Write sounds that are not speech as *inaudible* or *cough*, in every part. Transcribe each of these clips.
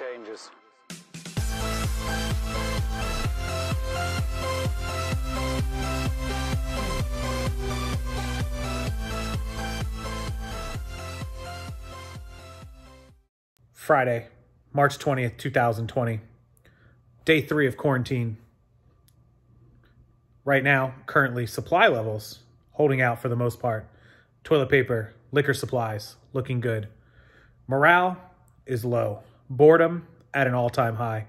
changes. Friday, March 20th, 2020. Day three of quarantine. Right now, currently, supply levels holding out for the most part. Toilet paper, liquor supplies looking good. Morale is low boredom at an all time high,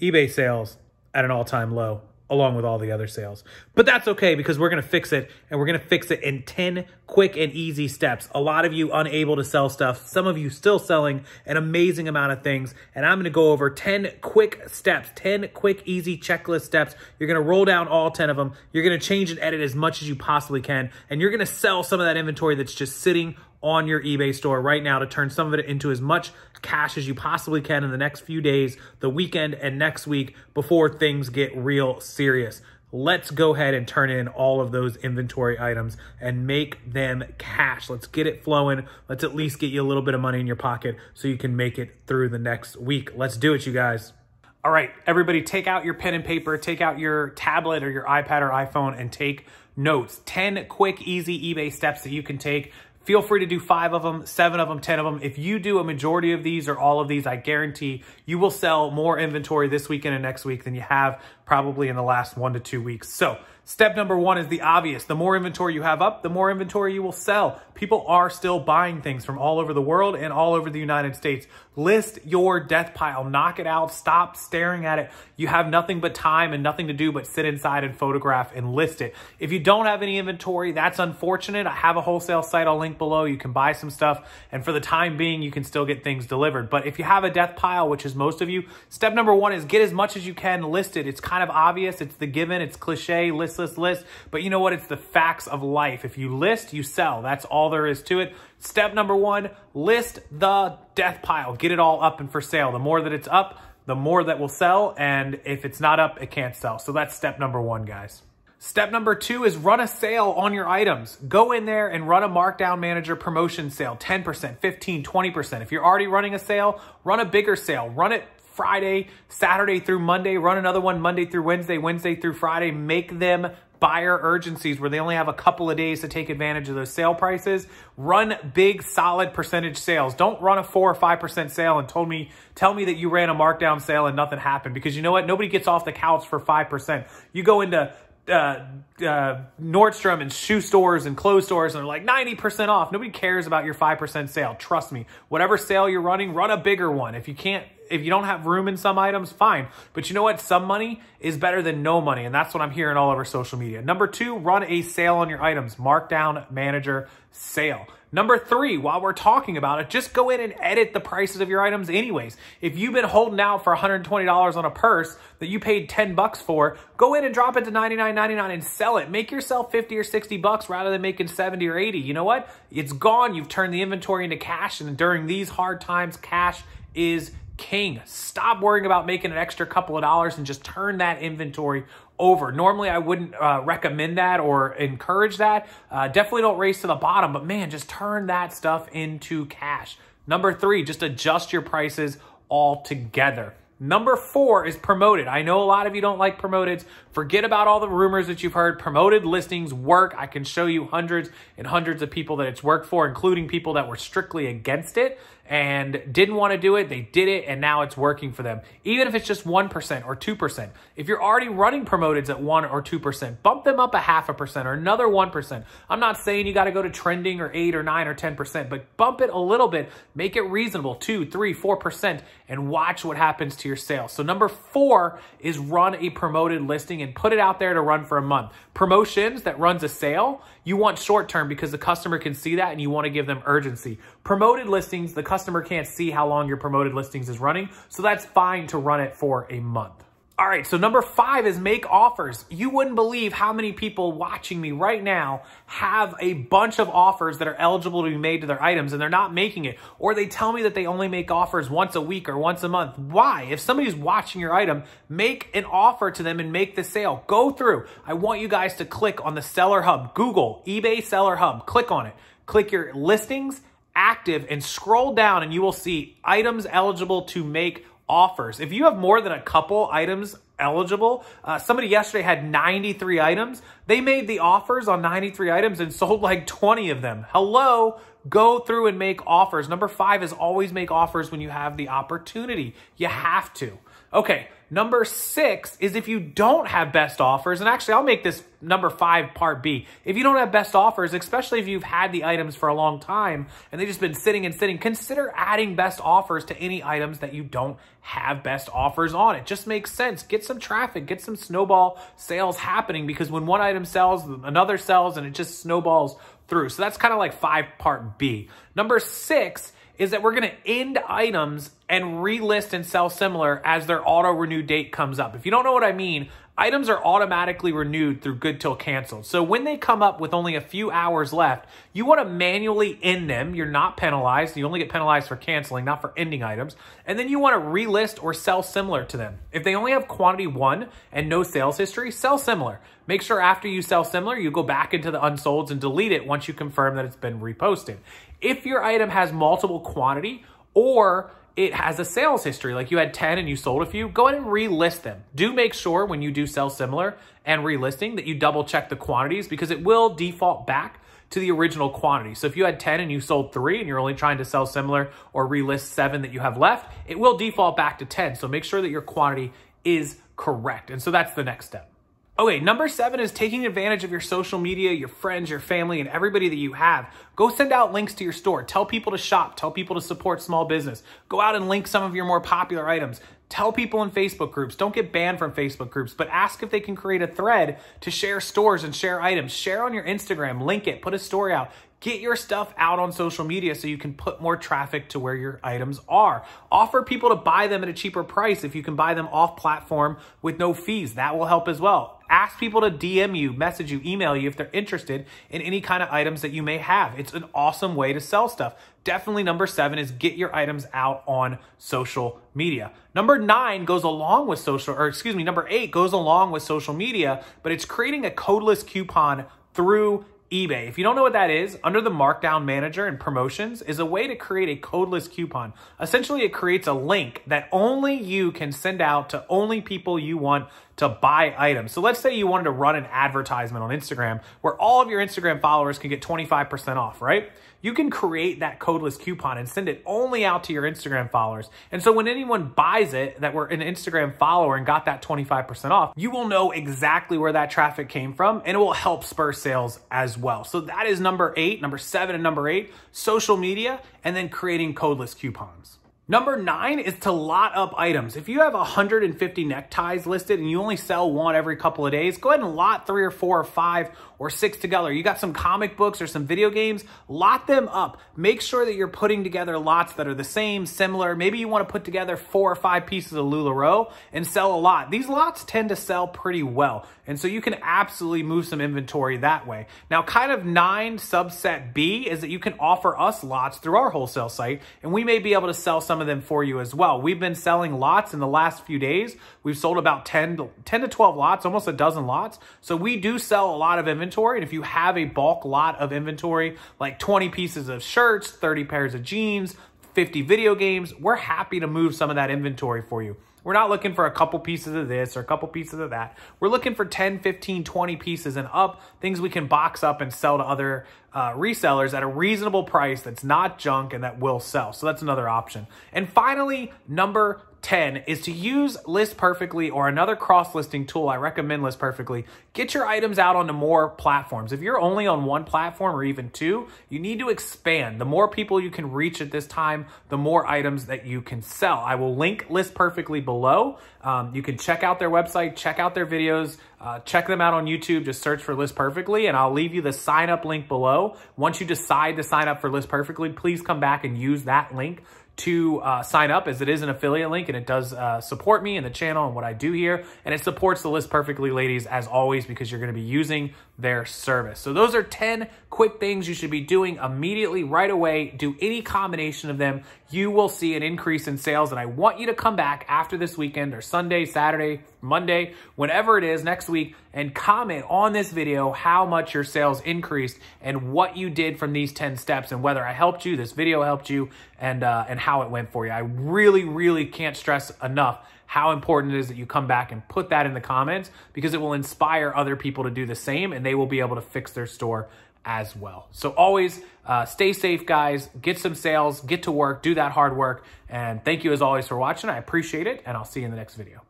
eBay sales at an all time low, along with all the other sales. But that's okay because we're going to fix it and we're going to fix it in 10 quick and easy steps. A lot of you unable to sell stuff, some of you still selling an amazing amount of things. And I'm going to go over 10 quick steps, 10 quick, easy checklist steps. You're going to roll down all 10 of them. You're going to change and edit as much as you possibly can. And you're going to sell some of that inventory that's just sitting on your eBay store right now to turn some of it into as much cash as you possibly can in the next few days, the weekend, and next week before things get real serious. Let's go ahead and turn in all of those inventory items and make them cash. Let's get it flowing. Let's at least get you a little bit of money in your pocket so you can make it through the next week. Let's do it, you guys. All right, everybody, take out your pen and paper, take out your tablet or your iPad or iPhone and take notes. 10 quick, easy eBay steps that you can take Feel free to do five of them, seven of them, 10 of them. If you do a majority of these or all of these, I guarantee you will sell more inventory this weekend and next week than you have probably in the last one to two weeks. So step number one is the obvious. The more inventory you have up, the more inventory you will sell. People are still buying things from all over the world and all over the United States. List your death pile, knock it out, stop staring at it. You have nothing but time and nothing to do but sit inside and photograph and list it. If you don't have any inventory, that's unfortunate. I have a wholesale site. I'll link link below. You can buy some stuff. And for the time being, you can still get things delivered. But if you have a death pile, which is most of you, step number one is get as much as you can listed. It's kind of obvious. It's the given. It's cliche. List, list, list. But you know what? It's the facts of life. If you list, you sell. That's all there is to it. Step number one, list the death pile. Get it all up and for sale. The more that it's up, the more that will sell. And if it's not up, it can't sell. So that's step number one, guys. Step number two is run a sale on your items. Go in there and run a markdown manager promotion sale, 10%, 15, 20%. If you're already running a sale, run a bigger sale. Run it Friday, Saturday through Monday. Run another one Monday through Wednesday, Wednesday through Friday. Make them buyer urgencies where they only have a couple of days to take advantage of those sale prices. Run big, solid percentage sales. Don't run a four or 5% sale and told me, tell me that you ran a markdown sale and nothing happened because you know what? Nobody gets off the couch for 5%. You go into uh, uh, Nordstrom and shoe stores and clothes stores, and they're like 90% off. Nobody cares about your 5% sale. Trust me. Whatever sale you're running, run a bigger one. If you can't, if you don't have room in some items, fine. But you know what? Some money is better than no money. And that's what I'm hearing all over social media. Number two, run a sale on your items. Markdown manager sale. Number three, while we're talking about it, just go in and edit the prices of your items anyways. If you've been holding out for $120 on a purse that you paid 10 bucks for, go in and drop it to $99.99 and sell it. Make yourself 50 or 60 bucks rather than making 70 or 80. You know what? It's gone. You've turned the inventory into cash. And during these hard times, cash is king. Stop worrying about making an extra couple of dollars and just turn that inventory over. Normally, I wouldn't uh, recommend that or encourage that. Uh, definitely don't race to the bottom, but man, just turn that stuff into cash. Number three, just adjust your prices altogether. Number four is promoted. I know a lot of you don't like promoted. Forget about all the rumors that you've heard. Promoted listings work. I can show you hundreds and hundreds of people that it's worked for, including people that were strictly against it and didn't want to do it, they did it, and now it's working for them. Even if it's just 1% or 2%. If you're already running promoteds at 1 or 2%, bump them up a half a percent or another 1%. I'm not saying you got to go to trending or 8 or 9 or 10%, but bump it a little bit. Make it reasonable, 2, 3, 4%, and watch what happens to your sales. So number four is run a promoted listing and put it out there to run for a month. Promotions that runs a sale, you want short term because the customer can see that and you want to give them urgency. Promoted listings, the customer can't see how long your promoted listings is running, so that's fine to run it for a month. All right, so number five is make offers. You wouldn't believe how many people watching me right now have a bunch of offers that are eligible to be made to their items and they're not making it. Or they tell me that they only make offers once a week or once a month. Why? If somebody's watching your item, make an offer to them and make the sale. Go through. I want you guys to click on the Seller Hub. Google eBay Seller Hub. Click on it. Click your listings active and scroll down and you will see items eligible to make offers. If you have more than a couple items eligible, uh, somebody yesterday had 93 items. They made the offers on 93 items and *laughs* sold like 20 of them. Hello, go through and make offers. Number five is always make offers when you have the opportunity. You have to. Okay, number six is if you don't have best offers, and actually I'll make this number five part B. If you don't have best offers, especially if you've had the items for a long time and they've just been sitting and sitting, consider adding best offers to any items that you don't have best offers on. It just makes sense. Get some traffic, get some snowball sales happening because when one item sells, another sells and it just snowballs through. So that's kind of like five part B. Number six is that we're going to end items and relist and sell similar as their auto renew date comes up. If you don't know what I mean, items are automatically renewed through good till canceled. So when they come up with only a few hours left, you want to manually end them. You're not penalized. You only get penalized for canceling, not for ending items. And then you want to relist or sell similar to them. If they only have quantity one and no sales history, sell similar. Make sure after you sell similar, you go back into the unsolds and delete it once you confirm that it's been reposted. If your item has multiple quantity or it has a sales history, like you had 10 and you sold a few, go ahead and relist them. Do make sure when you do sell similar and relisting that you double check the quantities because it will default back to the original quantity. So if you had 10 and you sold three and you're only trying to sell similar or relist seven that you have left, it will default back to 10. So make sure that your quantity is correct. And so that's the next step. Okay, number seven is taking advantage of your social media, your friends, your family, and everybody that you have. Go send out links to your store. Tell people to shop. Tell people to support small business. Go out and link some of your more popular items. Tell people in Facebook groups. Don't get banned from Facebook groups, but ask if they can create a thread to share stores and share items. Share on your Instagram, link it, put a story out. Get your stuff out on social media so you can put more traffic to where your items are. Offer people to buy them at a cheaper price if you can buy them off platform with no fees. That will help as well. Ask people to DM you, message you, email you if they're interested in any kind of items that you may have. It's an awesome way to sell stuff. Definitely number seven is get your items out on social media. Number nine goes along with social, or excuse me, number eight goes along with social media, but it's creating a codeless coupon through eBay. If you don't know what that is, under the Markdown Manager and Promotions is a way to create a codeless coupon. Essentially, it creates a link that only you can send out to only people you want to buy items. So let's say you wanted to run an advertisement on Instagram where all of your Instagram followers can get 25% off, right? You can create that codeless coupon and send it only out to your Instagram followers. And so when anyone buys it that were an Instagram follower and got that 25% off, you will know exactly where that traffic came from and it will help spur sales as well. So that is number eight, number seven and number eight, social media, and then creating codeless coupons. Number nine is to lot up items. If you have 150 neckties listed and you only sell one every couple of days, go ahead and lot three or four or five or six together. You got some comic books or some video games, lot them up. Make sure that you're putting together lots that are the same, similar. Maybe you want to put together four or five pieces of LuLaRoe and sell a lot. These lots tend to sell pretty well. And so you can absolutely move some inventory that way. Now, kind of nine subset B is that you can offer us lots through our wholesale site and we may be able to sell some of them for you as well. We've been selling lots in the last few days. We've sold about 10 to, 10 to 12 lots, almost a dozen lots. So we do sell a lot of inventory. And if you have a bulk lot of inventory, like 20 pieces of shirts, 30 pairs of jeans, 50 video games, we're happy to move some of that inventory for you. We're not looking for a couple pieces of this or a couple pieces of that. We're looking for 10, 15, 20 pieces and up, things we can box up and sell to other uh, resellers at a reasonable price that's not junk and that will sell. So that's another option. And finally, number 10 is to use List Perfectly or another cross-listing tool. I recommend List Perfectly. Get your items out onto more platforms. If you're only on one platform or even two, you need to expand. The more people you can reach at this time, the more items that you can sell. I will link List Perfectly below. Um, you can check out their website, check out their videos, uh, check them out on YouTube. Just search for List Perfectly, and I'll leave you the sign up link below. Once you decide to sign up for List Perfectly, please come back and use that link to uh, sign up as it is an affiliate link and it does uh, support me and the channel and what I do here. And it supports the list perfectly, ladies, as always, because you're going to be using their service. So those are 10 quick things you should be doing immediately right away. Do any combination of them. You will see an increase in sales. And I want you to come back after this weekend or Sunday, Saturday, Monday, whenever it is next week, and comment on this video how much your sales increased and what you did from these 10 steps and whether I helped you, this video helped you, and, uh, and how it went for you. I really, really can't stress enough how important it is that you come back and put that in the comments because it will inspire other people to do the same and they will be able to fix their store as well. So always uh, stay safe, guys. Get some sales, get to work, do that hard work. And thank you as always for watching. I appreciate it, and I'll see you in the next video.